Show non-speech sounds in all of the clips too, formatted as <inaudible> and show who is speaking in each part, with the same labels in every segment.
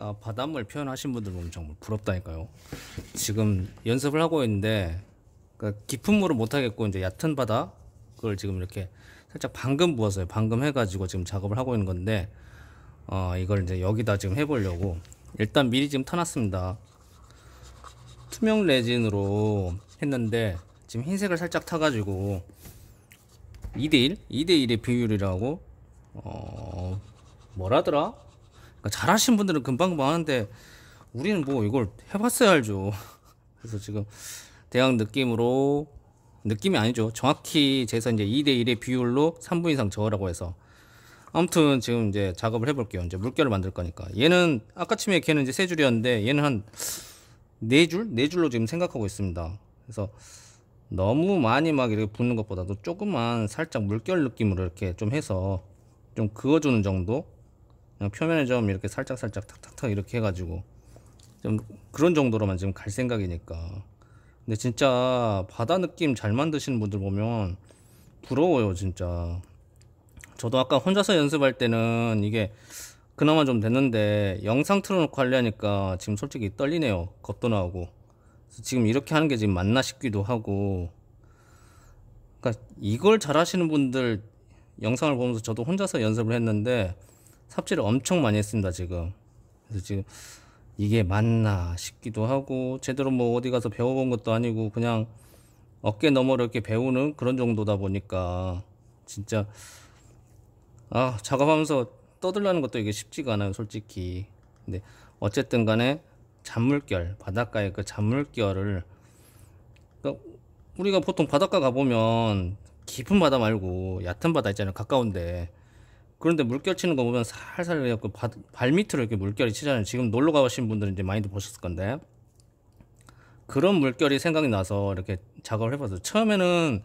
Speaker 1: 아, 바닷물 표현하신 분들 보면 정말 부럽다니까요. 지금 연습을 하고 있는데 그러니까 깊은 물은 못 하겠고 이제 얕은 바다 그걸 지금 이렇게 살짝 방금 부었어요. 방금 해가지고 지금 작업을 하고 있는 건데 어, 이걸 이제 여기다 지금 해보려고 일단 미리 지금 타놨습니다. 투명 레진으로 했는데 지금 흰색을 살짝 타가지고 2대1? 2대1의 비율이라고 어 뭐라더라? 그러니까 잘하신 분들은 금방금방 하는데 우리는 뭐 이걸 해봤어야 알죠. 그래서 지금 대강 느낌으로 느낌이 아니죠. 정확히 재서 이제 2 대 1의 비율로 3분 이상 저으라고 해서 아무튼 지금 이제 작업을 해볼게요. 이제 물결을 만들 거니까 얘는 아까쯤에 걔는 이제 세 줄이었는데 얘는 한 네 줄, 네 줄로 지금 생각하고 있습니다. 그래서 너무 많이 막 이렇게 붓는 것보다도 조금만 살짝 물결 느낌으로 이렇게 좀 해서 좀 그어주는 정도 표면에 좀 이렇게 살짝살짝 탁탁탁 이렇게 해가지고 좀 그런 정도로만 지금 갈 생각이니까 근데 진짜 바다 느낌 잘 만드시는 분들 보면 부러워요 진짜 저도 아까 혼자서 연습할 때는 이게 그나마 좀 됐는데 영상 틀어놓고 하려니까 지금 솔직히 떨리네요 겁도 나고 오 지금 이렇게 하는 게 지금 맞나 싶기도 하고 그러니까 이걸 잘 하시는 분들 영상을 보면서 저도 혼자서 연습을 했는데 삽질을 엄청 많이 했습니다 지금 그래서 지금 이게 맞나 싶기도 하고 제대로 뭐 어디 가서 배워본 것도 아니고 그냥 어깨 너머로 이렇게 배우는 그런 정도다 보니까 진짜 아 작업하면서 떠들라는 것도 이게 쉽지가 않아요 솔직히 근데 어쨌든 간에 잔물결 바닷가의 그 잔물결을 그니까 우리가 보통 바닷가 가보면 깊은 바다 말고 얕은 바다 있잖아요 가까운데 그런데 물결 치는 거 보면 살살 해갖고 바, 발 밑으로 이렇게 물결이 치잖아요. 지금 놀러 가신 분들은 이제 많이들 보셨을 건데. 그런 물결이 생각이 나서 이렇게 작업을 해봤어요. 처음에는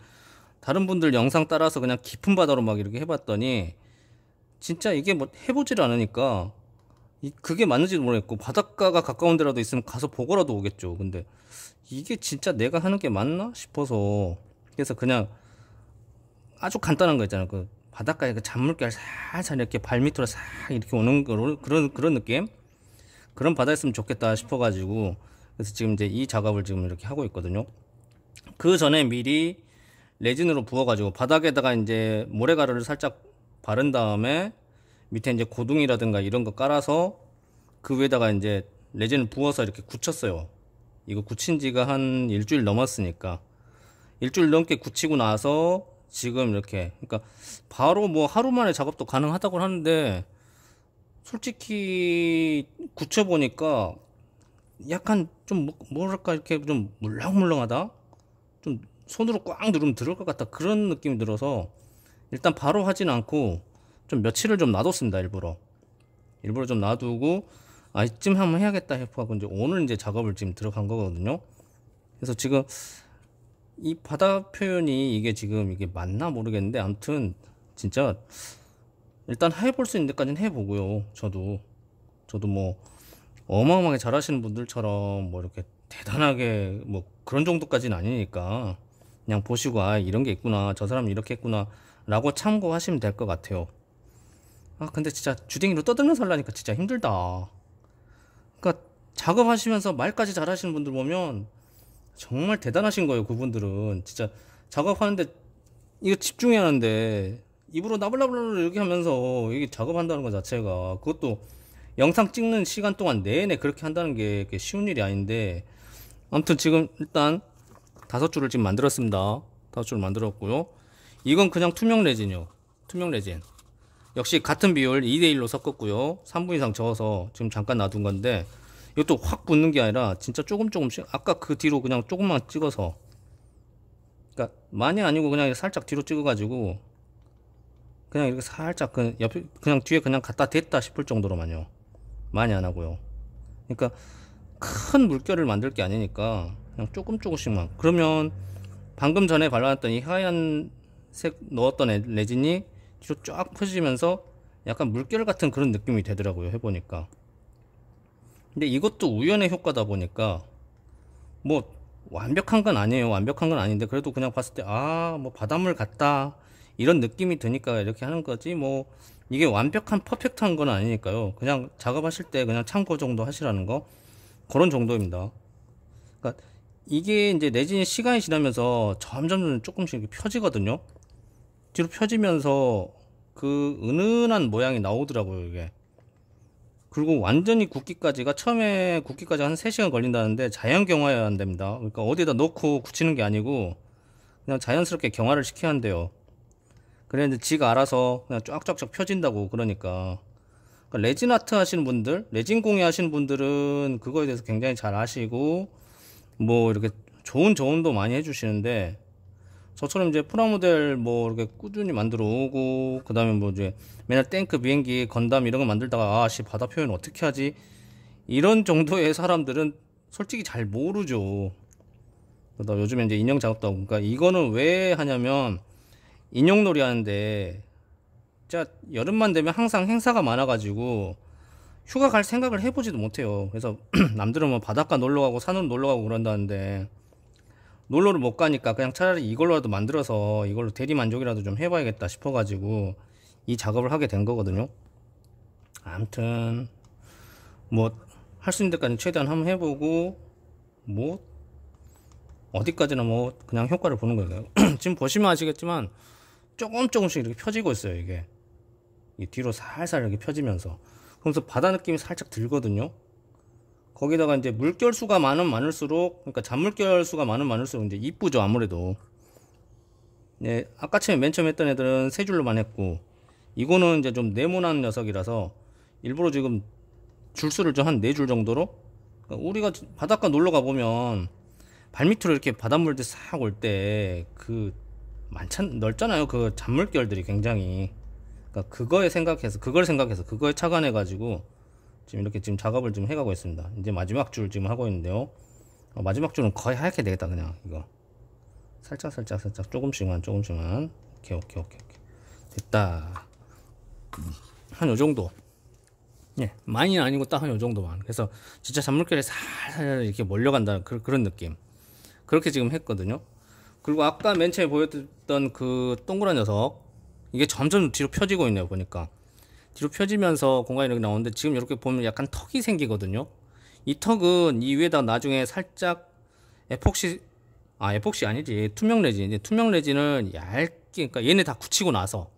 Speaker 1: 다른 분들 영상 따라서 그냥 깊은 바다로 막 이렇게 해봤더니 진짜 이게 뭐 해보질 않으니까 그게 맞는지도 모르겠고 바닷가가 가까운 데라도 있으면 가서 보고라도 오겠죠. 근데 이게 진짜 내가 하는 게 맞나 싶어서 그래서 그냥 아주 간단한 거 있잖아요. 그 바닷가에 그 잔물결 살살 이렇게 발 밑으로 싹 이렇게 오는 그런 그런 느낌 그런 바다였으면 좋겠다 싶어가지고 그래서 지금 이제 이 작업을 지금 이렇게 하고 있거든요. 그 전에 미리 레진으로 부어가지고 바닥에다가 이제 모래가루를 살짝 바른 다음에 밑에 이제 고둥이라든가 이런 거 깔아서 그 위에다가 이제 레진을 부어서 이렇게 굳혔어요. 이거 굳힌 지가 한 일주일 넘었으니까 일주일 넘게 굳히고 나서 지금 이렇게 그러니까 바로 뭐 하루 만에 작업도 가능하다고 하는데 솔직히 굳혀 보니까 약간 좀 뭐, 뭐랄까 이렇게 좀 물렁물렁하다 좀 손으로 꽉 누르면 들을 것 같다 그런 느낌이 들어서 일단 바로 하진 않고 좀 며칠을 좀 놔뒀습니다 일부러 일부러 좀 놔두고 아 이쯤 한번 해야겠다 해프하고 이제 오늘 이제 작업을 지금 들어간 거거든요 그래서 지금 이 바다 표현이 이게 지금 이게 맞나 모르겠는데 아무튼 진짜 일단 해볼 수 있는 데까지는 해보고요. 저도 저도 뭐 어마어마하게 잘하시는 분들처럼 뭐 이렇게 대단하게 뭐 그런 정도까지는 아니니까 그냥 보시고 아 이런 게 있구나 저 사람 이렇게 했구나 라고 참고하시면 될 것 같아요 아 근데 진짜 주댕이로 떠들면 살라니까 진짜 힘들다 그러니까 작업하시면서 말까지 잘하시는 분들 보면 정말 대단하신 거예요 그분들은 진짜 작업하는데 이거 집중해야 하는데 입으로 나블나블 이렇게 하면서 이게 작업한다는 것 자체가 그것도 영상 찍는 시간 동안 내내 그렇게 한다는 게 쉬운 일이 아닌데 아무튼 지금 일단 다섯 줄을 지금 만들었습니다 다섯 줄 만들었고요 이건 그냥 투명 레진이요 투명 레진 역시 같은 비율 2대1로 섞었고요 3분 이상 저어서 지금 잠깐 놔둔 건데 이것도 확 붙는 게 아니라 진짜 조금 조금씩 아까 그 뒤로 그냥 조금만 찍어서 그러니까 많이 아니고 그냥 살짝 뒤로 찍어가지고 그냥 이렇게 살짝 그 옆에 그냥 뒤에 그냥 갖다 댔다 싶을 정도로만요 많이 안 하고요 그러니까 큰 물결을 만들 게 아니니까 그냥 조금 조금씩만 그러면 방금 전에 발라놨던 이 하얀색 넣었던 레진이 뒤로 쫙 퍼지면서 약간 물결 같은 그런 느낌이 되더라고요 해보니까 근데 이것도 우연의 효과다 보니까 뭐 완벽한 건 아니에요. 완벽한 건 아닌데 그래도 그냥 봤을 때 아 뭐 바닷물 같다 이런 느낌이 드니까 이렇게 하는 거지 뭐 이게 완벽한 퍼펙트한 건 아니니까요. 그냥 작업하실 때 그냥 참고 정도 하시라는 거 그런 정도입니다. 그러니까 이게 이제 내진이 시간이 지나면서 점점 조금씩 펴지거든요. 뒤로 펴지면서 그 은은한 모양이 나오더라고요 이게. 그리고 완전히 굳기까지가 처음에 굳기까지 한 3시간 걸린다는데 자연 경화여야 한답니다. 그러니까 어디다 넣고 굳히는 게 아니고 그냥 자연스럽게 경화를 시켜야 한대요. 그래 야제 지가 알아서 그냥 쫙쫙쫙 펴진다고 그러니까. 그러니까 레진 아트 하시는 분들, 레진 공예 하시는 분들은 그거에 대해서 굉장히 잘 아시고 뭐 이렇게 좋은 조언도 많이 해주시는데 저처럼 이제 프라 모델 뭐 이렇게 꾸준히 만들어 오고 그 다음에 뭐 이제 맨날 탱크 비행기 건담 이런 거 만들다가 아씨 바다 표현 어떻게 하지 이런 <laughs> 정도의 사람들은 솔직히 잘 모르죠 그러다 요즘에 이제 인형 작업도 하고 그러니까 이거는 왜 하냐면 인형놀이 하는데 진짜 여름만 되면 항상 행사가 많아 가지고 휴가 갈 생각을 해보지도 못해요 그래서 <clears throat> 남들은 뭐 바닷가 놀러 가고 산으로 놀러 가고 그런다는데 놀러를 못 가니까 그냥 차라리 이걸로라도 만들어서 이걸로 대리 만족이라도 좀 해봐야겠다 싶어가지고 이 작업을 하게 된 거거든요. 아무튼 뭐 할 수 있는 데까지 최대한 한번 해보고 뭐 어디까지나 뭐 그냥 효과를 보는 거예요. <clears throat> 지금 보시면 아시겠지만 조금 조금씩 이렇게 펴지고 있어요 이게 뒤로 살살 이렇게 펴지면서 그러면서 바다 느낌이 살짝 들거든요. 거기다가 이제 물결 수가 많은 많을수록 그러니까 잔물결 수가 많은 많을수록 이제 이쁘죠 아무래도 네 아까 처음에 맨 처음 했던 애들은 세 줄로만 했고 이거는 이제 좀 네모난 녀석이라서 일부러 지금 줄수를 좀 한 네 줄 정도로 그러니까 우리가 바닷가 놀러 가 보면 발밑으로 이렇게 바닷물들 싹 올 때 그 많잖 넓잖아요 그 잔물결들이 굉장히 그러니까 그거에 생각해서 그걸 생각해서 그거에 착안해 가지고 지금 이렇게 지금 작업을 지금 해가고 있습니다. 이제 마지막 줄 지금 하고 있는데요. 어, 마지막 줄은 거의 하얗게 되겠다 그냥 이거. 살짝 살짝 살짝 조금씩만 조금씩만. 오케이 오케이 오케이 오케이. 됐다. 한 요 정도. 예, 많이는 아니고 딱 한 요 정도만. 그래서 진짜 잔물결이 살살 이렇게 몰려간다는 그, 그런 느낌. 그렇게 지금 했거든요. 그리고 아까 맨 처음에 보였던 그 동그란 녀석 이게 점점 뒤로 펴지고 있네요 보니까 뒤로 펴지면서 공간이 이렇게 나오는데 지금 이렇게 보면 약간 턱이 생기거든요. 이 턱은 이 위에다 나중에 살짝 에폭시 아 에폭시 아니지 투명 레진 이제 투명 레진을 얇게 그러니까 얘네 다 굳히고 나서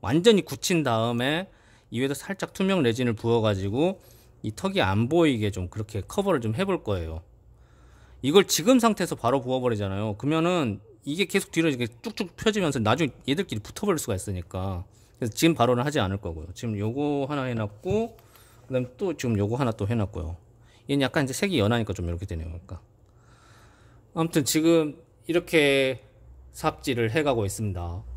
Speaker 1: 완전히 굳힌 다음에 이 위에다 살짝 투명 레진을 부어가지고 이 턱이 안 보이게 좀 그렇게 커버를 좀 해볼 거예요. 이걸 지금 상태에서 바로 부어버리잖아요. 그러면은 이게 계속 뒤로 이렇게 쭉쭉 펴지면서 나중에 얘들끼리 붙어버릴 수가 있으니까 그래서 지금 바로는 하지 않을 거고요. 지금 요거 하나 해놨고, 그 다음에 또 지금 요거 하나 또 해놨고요. 얘는 약간 이제 색이 연하니까 좀 이렇게 되네요. 그러니까. 아무튼 지금 이렇게 삽질을 해가고 있습니다.